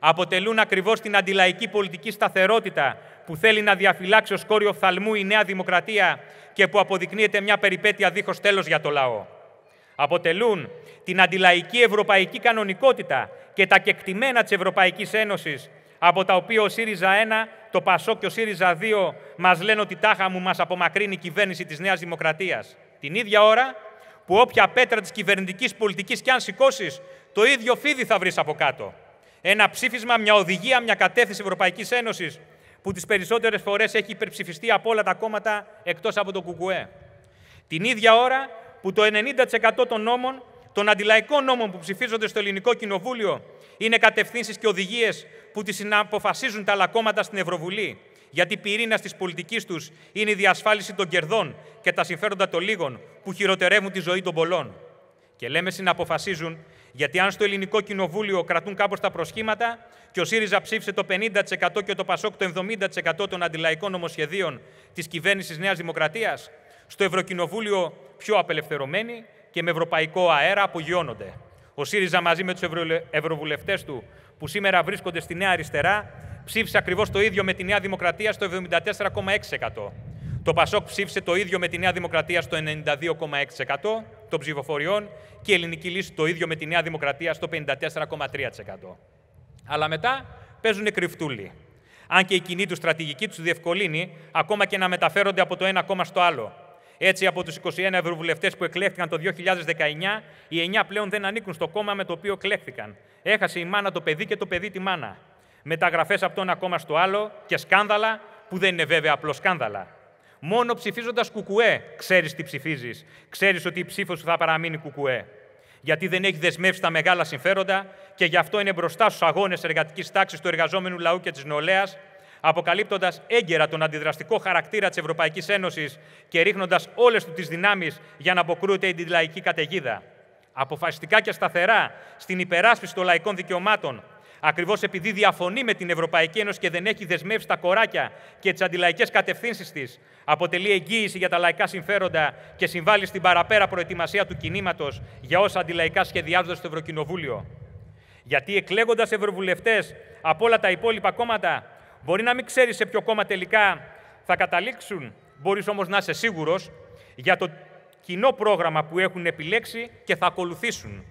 Speaker 1: αποτελούν ακριβώς την αντιλαϊκή πολιτική σταθερότητα που θέλει να διαφυλάξει ως κόριο φθαλμού η Νέα Δημοκρατία και που αποδεικνύεται μια περιπέτεια δίχως τέλος για το λαό. Αποτελούν την αντιλαϊκή ευρωπαϊκή κανονικότητα και τα κεκτημένα της Ευρωπαϊκής Ένωσης, από τα οποία ο ΣΥΡΙΖΑ 1, το ΠΑΣΟ και ο ΣΥΡΙΖΑ 2 μας λένε ότι τάχα μου μας απομακρύνει η κυβέρνηση της Νέας Δημοκρατίας. Την ίδια ώρα που όποια πέτρα της κυβερνητικής πολιτικής κι αν σηκώσεις, το ίδιο φίδι θα βρεις από κάτω. Ένα ψήφισμα, μια οδηγία, μια κατεύθυνση Ευρωπαϊκής Ένωσης που τις περισσότερες φορές έχει υπερψηφιστεί από όλα τα κόμματα εκτός από το ΚΚΕ. Την ίδια ώρα που το 90% των νόμων, των αντιλαϊκών νόμων που ψηφίζονται στο Ελληνικό Κοινοβούλιο, είναι κατευθύνσεις και οδηγίες που τις συναποφασίζουν τα άλλα κόμματα στην Ευρωβουλή, γιατί πυρήνα της πολιτικής τους είναι η διασφάλιση των κερδών και τα συμφέροντα των λίγων που χειροτερεύουν τη ζωή των πολλών. Και λέμε συναποφασίζουν, γιατί αν στο ελληνικό κοινοβούλιο κρατούν κάπως τα προσχήματα και ο ΣΥΡΙΖΑ ψήφισε το 50% και το ΠΑΣΟΚ το 70% των αντιλαϊκών νομοσχεδίων της κυβέρνησης Νέας Δημοκρατίας, στο Ευρωκοινοβούλιο πιο απελευθερωμένοι και με ευρωπαϊκό αέρα απογειώνονται. Ο ΣΥΡΙΖΑ μαζί με τους ευρωβουλευτές του που σήμερα βρίσκονται στη Νέα Αριστερά ψήφισε ακριβώς το ίδιο με τη Νέα Δημοκρατία στο 74,6%. Το ΠΑΣΟΚ ψήφισε το ίδιο με τη Νέα Δημοκρατία στο 92,6% των ψηφοφοριών και η ελληνική λύση το ίδιο με τη Νέα Δημοκρατία στο 54,3%. Αλλά μετά παίζουν κρυφτούλοι. Αν και η κοινή του στρατηγική τους διευκολύνει, ακόμα και να μεταφέρονται από το ένα κόμμα στο άλλο. Έτσι, από τους 21 ευρωβουλευτές που εκλέχθηκαν το 2019, οι 9 πλέον δεν ανήκουν στο κόμμα με το οποίο εκλέχθηκαν. Έχασε η μάνα το παιδί και το παιδί τη μάνα. Μεταγραφές από το ένα κόμμα στο άλλο και σκάνδαλα που δεν είναι βέβαια απλό σκάνδαλα. Μόνο ψηφίζοντας κουκουέ ξέρεις τι ψηφίζεις. Ξέρεις ότι η ψήφος σου θα παραμείνει κουκουέ. Γιατί δεν έχει δεσμεύσει τα μεγάλα συμφέροντα και γι' αυτό είναι μπροστά στους αγώνες εργατικής τάξης του εργαζόμενου λαού και της νεολαίας, αποκαλύπτοντας έγκαιρα τον αντιδραστικό χαρακτήρα της Ευρωπαϊκής Ένωσης και ρίχνοντας όλες του τις δυνάμεις για να αποκρούεται η αντιλαϊκή καταιγίδα. Αποφασιστικά και σταθερά στην υπεράσπιση των λαϊκών δικαιωμάτων, Ακριβώς επειδή διαφωνεί με την Ευρωπαϊκή Ένωση και δεν έχει δεσμεύσει τα κοράκια και τις αντιλαϊκές κατευθύνσεις της, αποτελεί εγγύηση για τα λαϊκά συμφέροντα και συμβάλλει στην παραπέρα προετοιμασία του κινήματος για όσα αντιλαϊκά σχεδιάζονται στο Ευρωκοινοβούλιο. Γιατί εκλέγοντας ευρωβουλευτές από όλα τα υπόλοιπα κόμματα, μπορεί να μην ξέρει σε ποιο κόμμα τελικά θα καταλήξουν, μπορείς όμως να είσαι σίγουρος για το κοινό πρόγραμμα που έχουν επιλέξει και θα ακολουθήσουν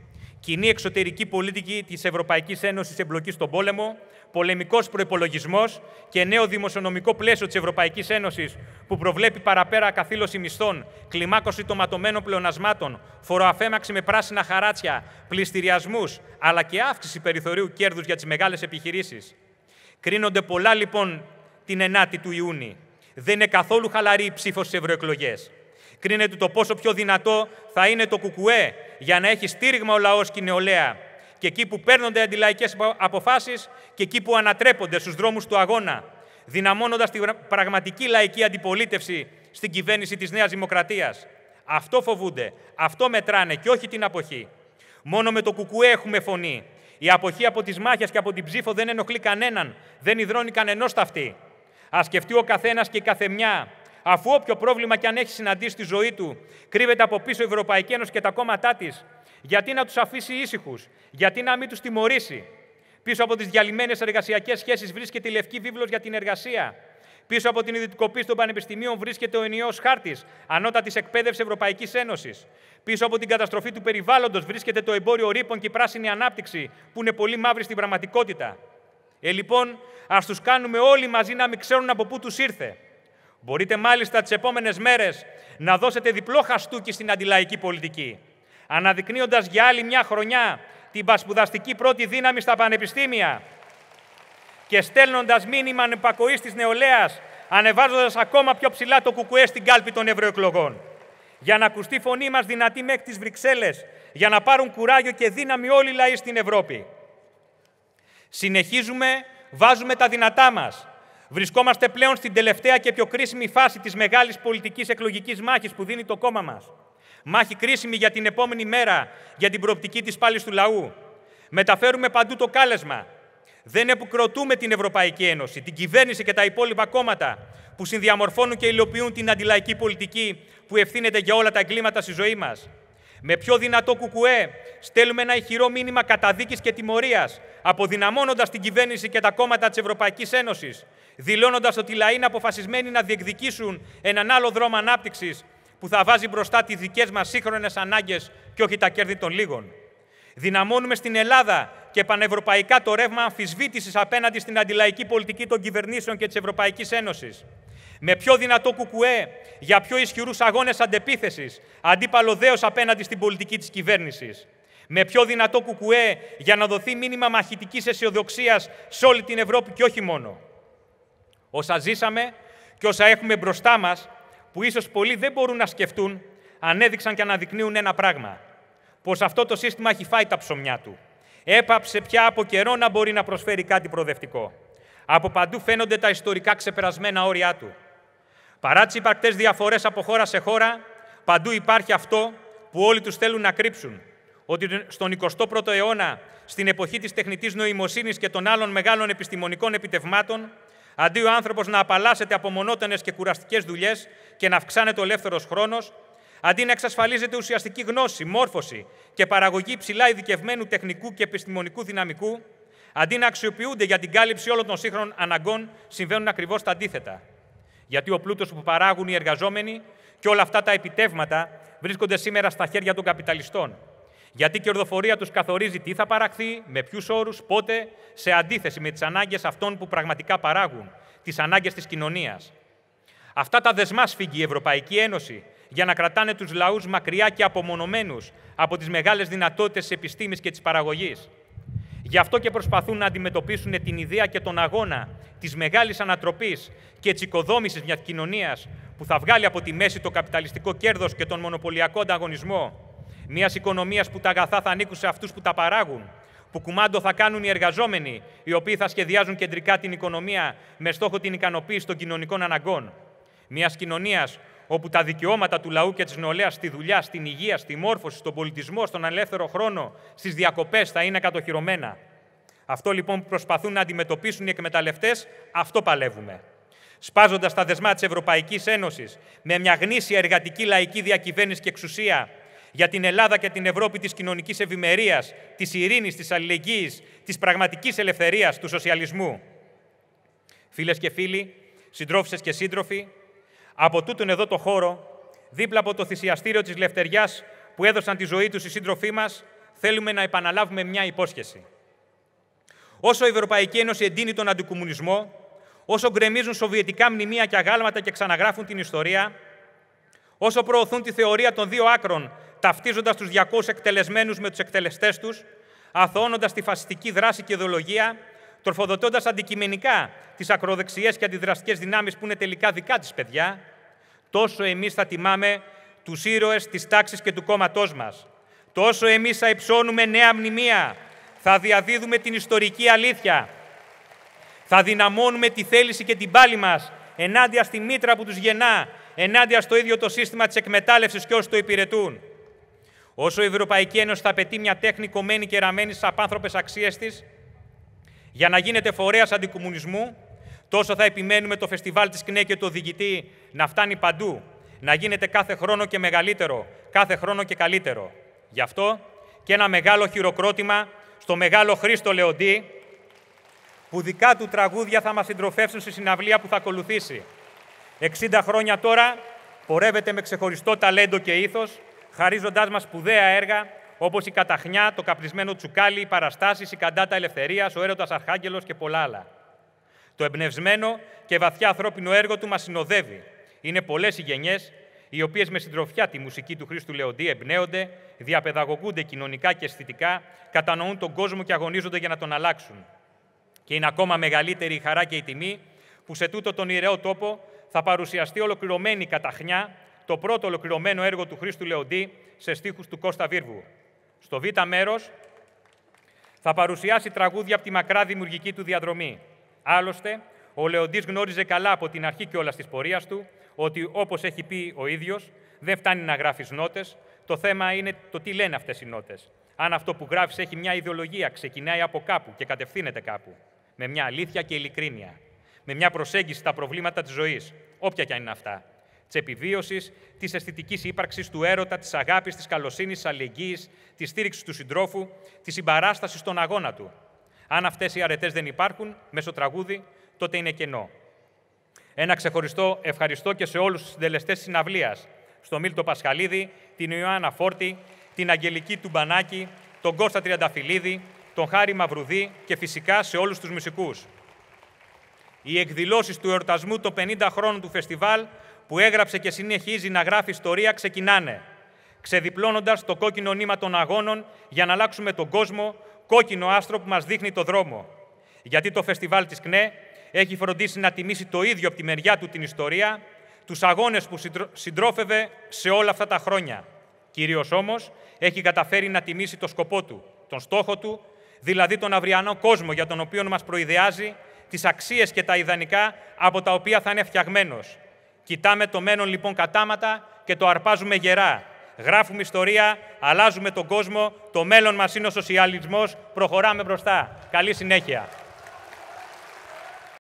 Speaker 1: κοινή εξωτερική πολιτική της Ευρωπαϊκής Ένωσης εμπλοκή στον πόλεμο, πολεμικός προπολογισμό και νέο δημοσιονομικό πλαίσιο της Ευρωπαϊκής Ένωσης που προβλέπει παραπέρα καθήλωση μισθών, κλιμάκωση των ματωμένων πλεονασμάτων, φοροαφέμαξη με πράσινα χαράτσια, πληστηριασμούς, αλλά και αύξηση περιθωρίου κέρδους για τις μεγάλες επιχειρήσεις. Κρίνονται πολλά λοιπόν την 9η του Ιούνιου. Δεν είναι καθόλου χαλαρή η ψήφος στις ευρωεκλογές. Κρίνεται το πόσο πιο δυνατό θα είναι το κουκουέ για να έχει στήριγμα ο λαός και η νεολαία. Και εκεί που παίρνονται αντιλαϊκές αποφάσεις και εκεί που ανατρέπονται στους δρόμους του αγώνα, δυναμώνοντας την πραγματική λαϊκή αντιπολίτευση στην κυβέρνηση της Νέας Δημοκρατίας. Αυτό φοβούνται, αυτό μετράνε και όχι την αποχή. Μόνο με το κουκουέ έχουμε φωνή. Η αποχή από τις μάχες και από την ψήφο δεν ενοχλεί κανέναν, δεν υδρώνει κανενός ταυτή. Ας σκεφτεί ο καθένας και η καθεμιά Αφού όποιο πρόβλημα και αν έχει συναντήσει στη ζωή του κρύβεται από πίσω η Ευρωπαϊκή Ένωση και τα κόμματά της, γιατί να τους αφήσει ήσυχους, γιατί να μην τους τιμωρήσει. Πίσω από τις διαλυμένες εργασιακές σχέσεις βρίσκεται η λευκή βίβλος για την εργασία. Πίσω από την ιδιωτικοποίηση των πανεπιστημίων βρίσκεται ο ενιαίος χάρτης ανώτατης εκπαίδευσης Ευρωπαϊκής Ένωσης. Πίσω από την καταστροφή του περιβάλλοντος βρίσκεται το εμπόριο ρήπων και η πράσινη ανάπτυξη, που είναι πολύ μαύρη στην πραγματικότητα. Ε, λοιπόν, ας τους κάνουμε όλοι μαζί να μην ξέρουν από πού τους ήρθε. Μπορείτε μάλιστα τις επόμενες μέρες να δώσετε διπλό χαστούκι στην αντιλαϊκή πολιτική, αναδεικνύοντας για άλλη μια χρονιά την πασπουδαστική πρώτη δύναμη στα πανεπιστήμια και στέλνοντας μήνυμα ανεπακοής της νεολαίας, ανεβάζοντας ακόμα πιο ψηλά το κουκουέ στην κάλπη των ευρωεκλογών. Για να ακουστεί φωνή μας δυνατή μέχρι τις Βρυξέλλες, για να πάρουν κουράγιο και δύναμη όλοι οι λαοί στην Ευρώπη. Συνεχίζουμε, βάζουμε τα δυνατά μας, Βρισκόμαστε πλέον στην τελευταία και πιο κρίσιμη φάση της μεγάλης πολιτικής εκλογικής μάχης που δίνει το κόμμα μας. Μάχη κρίσιμη για την επόμενη μέρα, για την προοπτική της πάλης του λαού. Μεταφέρουμε παντού το κάλεσμα. Δεν επικροτούμε την Ευρωπαϊκή Ένωση, την κυβέρνηση και τα υπόλοιπα κόμματα που συνδιαμορφώνουν και υλοποιούν την αντιλαϊκή πολιτική που ευθύνεται για όλα τα εγκλήματα στη ζωή μας. Με πιο δυνατό κουκουέ στέλνουμε ένα ηχηρό μήνυμα καταδίκης και τιμωρίας, αποδυναμώνοντας την κυβέρνηση και τα κόμματα της Ευρωπαϊκής Ένωσης, δηλώνοντας ότι οι λαοί είναι αποφασισμένοι να διεκδικήσουν έναν άλλο δρόμο ανάπτυξης που θα βάζει μπροστά τις δικές μας σύγχρονες ανάγκες και όχι τα κέρδη των λίγων. Δυναμώνουμε στην Ελλάδα και πανευρωπαϊκά το ρεύμα αμφισβήτησης απέναντι στην αντιλαϊκή πολιτική των κυβερνήσεων και της Ευρωπαϊκής Ένωσης. Με πιο δυνατό κουκουέ, για πιο ισχυρούς αγώνες αντεπίθεσης, αντίπαλο δέος απέναντι στην πολιτική της κυβέρνησης. Με πιο δυνατό κουκουέ, για να δοθεί μήνυμα μαχητικής αισιοδοξίας σε όλη την Ευρώπη και όχι μόνο. Όσα ζήσαμε και όσα έχουμε μπροστά μας, που ίσως πολλοί δεν μπορούν να σκεφτούν, ανέδειξαν και αναδεικνύουν ένα πράγμα. Πως αυτό το σύστημα έχει φάει τα ψωμιά του. Έπαψε πια από καιρό να μπορεί να προσφέρει κάτι προοδευτικό. Από παντού φαίνονται τα ιστορικά ξεπερασμένα όρια του. Παρά τις υπαρκτές διαφορές από χώρα σε χώρα, παντού υπάρχει αυτό που όλοι τους θέλουν να κρύψουν. Ότι στον 21ο αιώνα, στην εποχή της τεχνητής νοημοσύνης και των άλλων μεγάλων επιστημονικών επιτευμάτων, αντί ο άνθρωπος να απαλλάσσεται από μονότονες και κουραστικές δουλειές και να αυξάνεται ο ελεύθερος χρόνος, αντί να εξασφαλίζεται ουσιαστική γνώση, μόρφωση και παραγωγή ψηλά ειδικευμένου τεχνικού και επιστημονικού δυναμικού, αντί να αξιοποιούνται για την κάλυψη όλων των σύγχρονων αναγκών, συμβαίνουν ακριβώς τα αντίθετα. Γιατί ο πλούτος που παράγουν οι εργαζόμενοι και όλα αυτά τα επιτεύγματα βρίσκονται σήμερα στα χέρια των καπιταλιστών. Γιατί η κερδοφορία τους καθορίζει τι θα παραχθεί, με ποιους όρους, πότε, σε αντίθεση με τις ανάγκες αυτών που πραγματικά παράγουν, τις ανάγκες της κοινωνίας. Αυτά τα δεσμά σφίγγει η Ευρωπαϊκή Ένωση για να κρατάνε τους λαούς μακριά και απομονωμένους από τις μεγάλες δυνατότητες τη επιστήμης και της παραγωγής. Γι' αυτό και προσπαθούν να αντιμετωπίσουν την ιδέα και τον αγώνα της μεγάλης ανατροπής και τη οικοδόμηση μιας κοινωνίας που θα βγάλει από τη μέση το καπιταλιστικό κέρδος και τον μονοπωλιακό ανταγωνισμό. Μιας οικονομίας που τα αγαθά θα ανήκουν σε αυτούς που τα παράγουν, που κουμάντο θα κάνουν οι εργαζόμενοι, οι οποίοι θα σχεδιάζουν κεντρικά την οικονομία με στόχο την ικανοποίηση των κοινωνικών αναγκών. Μιας κοινωνίας όπου τα δικαιώματα του λαού και της νεολαίας στη δουλειά, στην υγεία, στη μόρφωση, στον πολιτισμό, στον ελεύθερο χρόνο, στις διακοπές θα είναι κατοχυρωμένα. Αυτό λοιπόν που προσπαθούν να αντιμετωπίσουν οι εκμεταλλευτές, αυτό παλεύουμε. Σπάζοντας τα δεσμά της Ευρωπαϊκής Ένωσης με μια γνήσια εργατική λαϊκή διακυβέρνηση και εξουσία για την Ελλάδα και την Ευρώπη της κοινωνικής ευημερίας, της ειρήνης, της αλληλεγγύης, της πραγματικής ελευθερίας, του σοσιαλισμού. Φίλες και φίλοι, συντρόφισε και σύντροφοι, από τούτον εδώ το χώρο, δίπλα από το θυσιαστήριο της Λευτεριάς που έδωσαν τη ζωή τους οι σύντροφοί μας, θέλουμε να επαναλάβουμε μια υπόσχεση. Όσο η Ευρωπαϊκή Ένωση εντείνει τον αντικομουνισμό, όσο γκρεμίζουν σοβιετικά μνημεία και αγάλματα και ξαναγράφουν την ιστορία, όσο προωθούν τη θεωρία των δύο άκρων, ταυτίζοντας τους 200 εκτελεσμένους με τους εκτελεστές τους, αθωώνοντα τη φασιστική δράση και ιδεολογία, τροφοδοτώντας αντικειμενικά τις ακροδεξιές και αντιδραστικές δυνάμεις που είναι τελικά δικά της παιδιά, τόσο εμείς θα τιμάμε τους ήρωες της τάξης και του κόμματός μας. Τόσο εμείς θα υψώνουμε νέα μνημεία, θα διαδίδουμε την ιστορική αλήθεια, θα δυναμώνουμε τη θέληση και την πάλη μας ενάντια στη μήτρα που τους γεννά, ενάντια στο ίδιο το σύστημα της εκμετάλλευσης και όσοι το υπηρετούν. Όσο η Ευρωπαϊκή Ένωση θα απαιτεί μια τέχνη κομμένη και ραμμένη στις απάνθρωπες αξίες της, για να γίνεται φορέας αντικομουνισμού, τόσο θα επιμένουμε το φεστιβάλ της ΚΝΕ και του να φτάνει παντού, να γίνεται κάθε χρόνο και μεγαλύτερο, κάθε χρόνο και καλύτερο. Γι' αυτό και ένα μεγάλο χειροκρότημα στο μεγάλο Χρήστο Λεοντή, που δικά του τραγούδια θα μας συντροφεύσουν στη συναυλία που θα ακολουθήσει. 60 χρόνια τώρα πορεύεται με ξεχωριστό ταλέντο και ήθος, χαρίζοντα μας σπουδαία έργα όπως η Καταχνιά, το Καπνισμένο Τσουκάλι, οι Παραστάσεις, η Καντάτα Ελευθερίας, ο Έρωτας Αρχάγγελος και πολλά άλλα. Το εμπνευσμένο και βαθιά ανθρώπινο έργο του μας συνοδεύει. Είναι πολλές οι γενιές οι οποίες με συντροφιά τη μουσική του Χρήστου Λεοντή εμπνέονται, διαπαιδαγωγούνται κοινωνικά και αισθητικά, κατανοούν τον κόσμο και αγωνίζονται για να τον αλλάξουν. Και είναι ακόμα μεγαλύτερη η χαρά και η τιμή που σε τούτο τον ιερέο τόπο θα παρουσιαστεί ολοκληρωμένη καταχνιά το πρώτο ολοκληρωμένο έργο του Χρήστου Λεοντή σε στίχους του Κώστα Βίρβου. Στο β' μέρος θα παρουσιάσει τραγούδια από τη μακρά δημιουργική του διαδρομή. Άλλωστε, ο Λεοντής γνώριζε καλά από την αρχή και όλα της πορείας του ότι, όπως έχει πει ο ίδιος, δεν φτάνει να γράφεις νότες, το θέμα είναι το τι λένε αυτές οι νότες. Αν αυτό που γράφεις έχει μια ιδεολογία, ξεκινάει από κάπου και κατευθύνεται κάπου. Με μια αλήθεια και ειλικρίνεια. Με μια προσέγγιση στα προβλήματα της ζωής, όποια κι αν είναι αυτά της επιβίωσης, της αισθητικής ύπαρξης, του έρωτα, της αγάπης, της καλοσύνης, της αλληλεγγύης, της στήριξης του συντρόφου, της συμπαράστασης στον αγώνα του. Αν αυτές οι αρετές δεν υπάρχουν, μέσω τραγούδι, τότε είναι κενό. Ένα ξεχωριστό ευχαριστώ και σε όλους τους συντελεστές της συναυλίας, στον Μίλτο Πασχαλίδη, την Ιωάννα Φόρτη, την Αγγελική Τουμπανάκη, τον Κώστα Τριανταφυλλίδη, τον Χάρη Μαυρουδή και φυσικά σε όλους τους μουσικούς. Οι εκδηλώσεις του εορτασμού των 50 χρόνων του φεστιβάλ που έγραψε και συνεχίζει να γράφει ιστορία ξεκινάνε, ξεδιπλώνοντας το κόκκινο νήμα των αγώνων για να αλλάξουμε τον κόσμο, κόκκινο άστρο που μας δείχνει το δρόμο. Γιατί το φεστιβάλ της ΚΝΕ έχει φροντίσει να τιμήσει το ίδιο από τη μεριά του την ιστορία, τους αγώνες που συντρόφευε σε όλα αυτά τα χρόνια. Κυρίως όμως έχει καταφέρει να τιμήσει το σκοπό του, τον στόχο του, δηλαδή τον αυριανό κόσμο για τον οποίο μας προειδεάζει, τις αξίες και τα ιδανικά από τα οποία θα είναι φτιαγμένος, Κοιτάμε το μέλλον λοιπόν κατάματα και το αρπάζουμε γερά. Γράφουμε ιστορία, αλλάζουμε τον κόσμο, το μέλλον μας είναι ο σοσιαλισμός, προχωράμε μπροστά. Καλή συνέχεια.